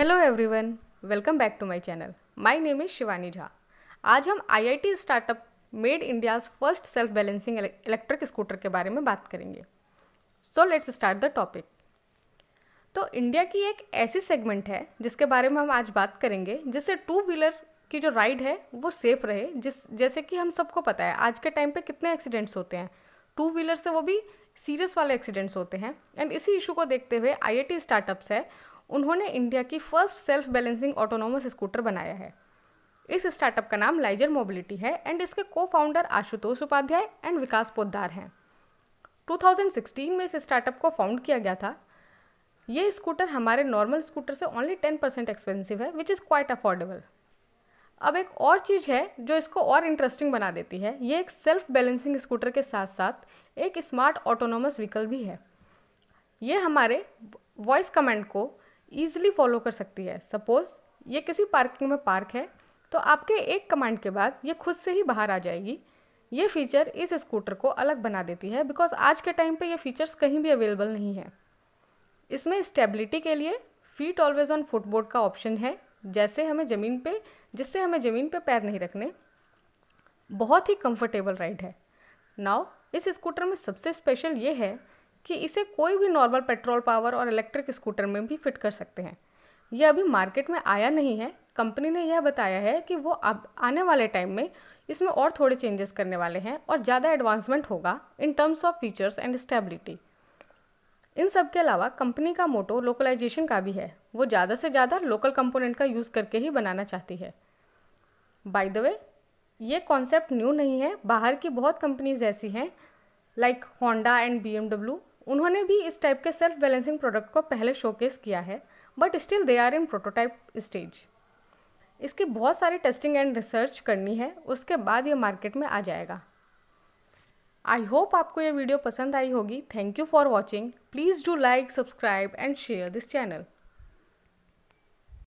hello everyone welcome back to my channel my name is Shivani Jha आज हम IIT startup made India's first self balancing electric scooter के बारे में बात करेंगे so let's start the topic तो इंडिया की एक ऐसी सेगमेंट है जिसके बारे में हम आज बात करेंगे जिससे टू व्हीलर की जो राइड है वो सेफ़ रहे जिस जैसे कि हम सबको पता है आज के टाइम पर कितने एक्सीडेंट्स होते हैं टू व्हीलर से वो भी सीरियस वाले एक्सीडेंट्स होते हैं एंड इसी इशू को देखते हुए आई स्टार्टअप्स है उन्होंने इंडिया की first self balancing autonomous scooter बनाया है इस स्टार्टअप का नाम लाइजर मोबिलिटी है एंड इसके को फाउंडर आशुतोष उपाध्याय एंड विकास पोद्दार हैं 2016 में इस स्टार्टअप को फाउंड किया गया था ये स्कूटर हमारे नॉर्मल स्कूटर से ओनली 10 परसेंट एक्सपेंसिव है विच इज़ क्वाइट अफोर्डेबल अब एक और चीज़ है जो इसको और इंटरेस्टिंग बना देती है ये एक सेल्फ बैलेंसिंग स्कूटर के साथ साथ एक स्मार्ट ऑटोनोमस व्हीकल भी है ये हमारे वॉइस कमेंट को ईजिली फॉलो कर सकती है सपोज़ ये किसी पार्किंग में पार्क है तो आपके एक कमांड के बाद ये खुद से ही बाहर आ जाएगी ये फ़ीचर इस स्कूटर को अलग बना देती है बिकॉज आज के टाइम पे ये फ़ीचर्स कहीं भी अवेलेबल नहीं है इसमें स्टेबिलिटी के लिए फीट ऑलवेज ऑन फुटबोर्ड का ऑप्शन है जैसे हमें ज़मीन पे जिससे हमें ज़मीन पे पैर नहीं रखने बहुत ही कंफर्टेबल राइड है नाउ इस स्कूटर में सबसे स्पेशल ये है कि इसे कोई भी नॉर्मल पेट्रोल पावर और इलेक्ट्रिक स्कूटर में भी फिट कर सकते हैं यह अभी मार्केट में आया नहीं है कंपनी ने यह बताया है कि वो अब आने वाले टाइम में इसमें और थोड़े चेंजेस करने वाले हैं और ज़्यादा एडवांसमेंट होगा in terms of features and stability इन सब के अलावा कंपनी का मोटो लोकलाइजेशन का भी है वो ज़्यादा से ज़्यादा लोकल कंपोनेंट का यूज़ करके ही बनाना चाहती है बाय द वे ये कॉन्सेप्ट न्यू नहीं है बाहर की बहुत कंपनीज ऐसी हैं लाइक होंडा एंड बी उन्होंने भी इस टाइप के सेल्फ बैलेंसिंग प्रोडक्ट को पहले शोकेस किया है but still they are in prototype stage इसकी बहुत सारी टेस्टिंग एंड रिसर्च करनी है उसके बाद ये मार्केट में आ जाएगा आई होप आपको ये वीडियो पसंद आई होगी thank you for watching please do like subscribe and share this channel